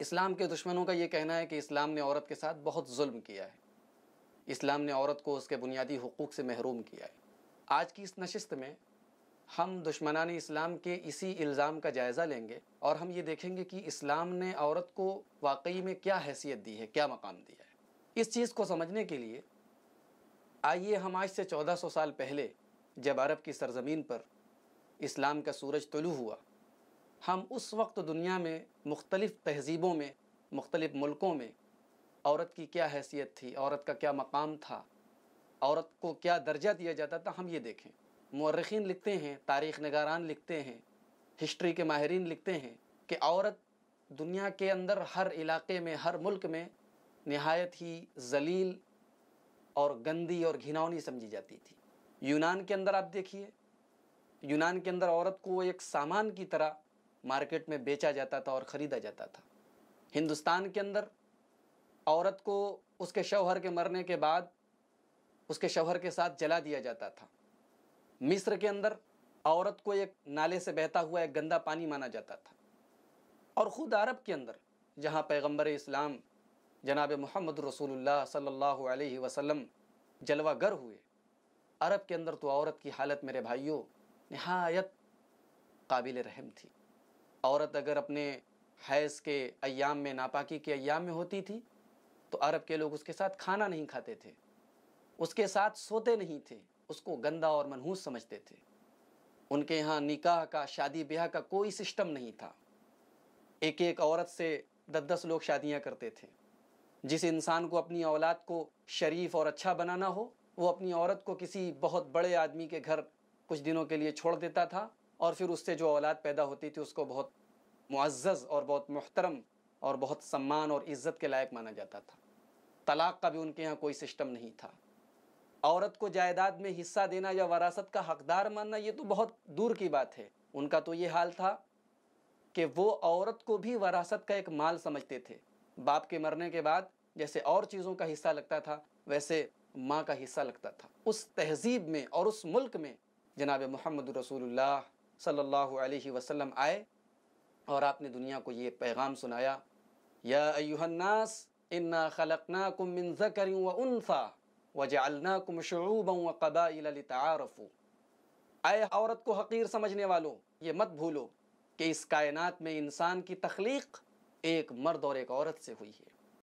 इस्लाम के दुश्मनों का ये कहना है कि इस्लाम ने औरत के साथ बहुत जुल्म किया है इस्लाम ने औरत को उसके बुनियादी हकूक़ से महरूम किया है आज की इस नशस्त में हम दुश्मनान इस्लाम के इसी इल्ज़ाम का जायज़ा लेंगे और हम ये देखेंगे कि इस्लाम ने औरत को वाकई में क्या हैसियत दी है क्या मकाम दिया है इस चीज़ को समझने के लिए आइए हम आज से 1400 साल पहले जब अरब की सरजमीन पर इस्लाम का सूरज तुलू हुआ हम उस वक्त दुनिया में मुख्तलिफ़ तहज़ीबों में मुख्तलिफ़ मुल्कों में औरत की क्या हैसियत थी औरत का क्या मकाम था औरत को क्या दर्जा दिया जाता था हम ये देखें मर्रखीन लिखते हैं तारीख़ नगारान लिखते हैं हिस्ट्री के माहरीन लिखते हैं कि औरत दुनिया के अंदर हर इलाके में हर मुल्क में नहायत ही जलील और गंदी और घिनौनी समझी जाती थी यूनान के अंदर आप देखिए यूनान के अंदर औरत को एक सामान की तरह मार्केट में बेचा जाता था और ख़रीदा जाता था हिंदुस्तान के अंदर औरत को उसके शौहर के मरने के बाद उसके शौहर के साथ जला दिया जाता था मिस्र के अंदर औरत को एक नाले से बहता हुआ एक गंदा पानी माना जाता था और ख़ुद अरब के अंदर जहाँ पैगम्बर इस्लाम जनाब मोहम्मद रसूलुल्लाह सल्लल्लाहु अलैहि वसल्लम गर हुए अरब के अंदर तो औरत की हालत मेरे भाइयों नहायत काबिल रहम थी औरत अगर अपने हैज़ के अयाम में नापाकी के अयाम में होती थी तो अरब के लोग उसके साथ खाना नहीं खाते थे उसके साथ सोते नहीं थे उसको गंदा और मनहूस समझते थे उनके यहाँ निकाह का शादी ब्याह का कोई सिस्टम नहीं था एक एक औरत से दस दस लोग शादियाँ करते थे जिस इंसान को अपनी औलाद को शरीफ और अच्छा बनाना हो वो अपनी औरत को किसी बहुत बड़े आदमी के घर कुछ दिनों के लिए छोड़ देता था और फिर उससे जो औलाद पैदा होती थी उसको बहुत मुआज़ और बहुत मोहतरम और बहुत सम्मान और इज़्ज़त के लायक माना जाता था तलाक़ का भी उनके यहाँ कोई सिस्टम नहीं था औरत को जायदाद में हिस्सा देना या वरासत का हकदार मानना ये तो बहुत दूर की बात है उनका तो ये हाल था कि वो औरत को भी वरासत का एक माल समझते थे बाप के मरने के बाद जैसे और चीज़ों का हिस्सा लगता था वैसे माँ का हिस्सा लगता था उस तहजीब में और उस मुल्क में जनाब मोहम्मद रसूलुल्लाह सल्लल्लाहु अलैहि वसल्लम आए और आपने दुनिया को ये पैगाम सुनाया या अयुहन्नास इन्ना खलकना कुम मिनज़ा करी व उनसा व कुम शरूबा व आए औरत को हकीर समझने वालों ये मत भूलो कि इस कायनात में इंसान की तख्लीक एक मर्द और एक औरत से हुई है